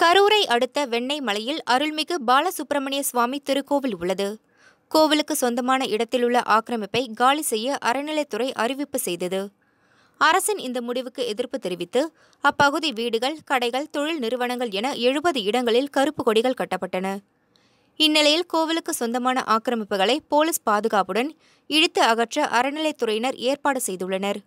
கரூரை அடுத்த வெண்ணெய் மலையில் அருள்மிகு பாலசுப்பிரமணிய சுவாமி திருக்கோவில் உள்ளது கோவிலுக்கு சொந்தமான இடத்திலுள்ள ஆக்கிரமிப்பை காலி செய்ய அறநிலைத்துறை அறிவிப்பு செய்தது அரசின் இந்த முடிவுக்கு எதிர்ப்பு தெரிவித்து அப்பகுதி வீடுகள் கடைகள் தொழில் நிறுவனங்கள் என எழுபது இடங்களில் கருப்பு கொடிகள் கட்டப்பட்டன இந்நிலையில் கோவிலுக்கு சொந்தமான ஆக்கிரமிப்புகளை போலீஸ் பாதுகாப்புடன் இழுத்து அகற்ற அறநிலைத்துறையினர் ஏற்பாடு செய்துள்ளனர்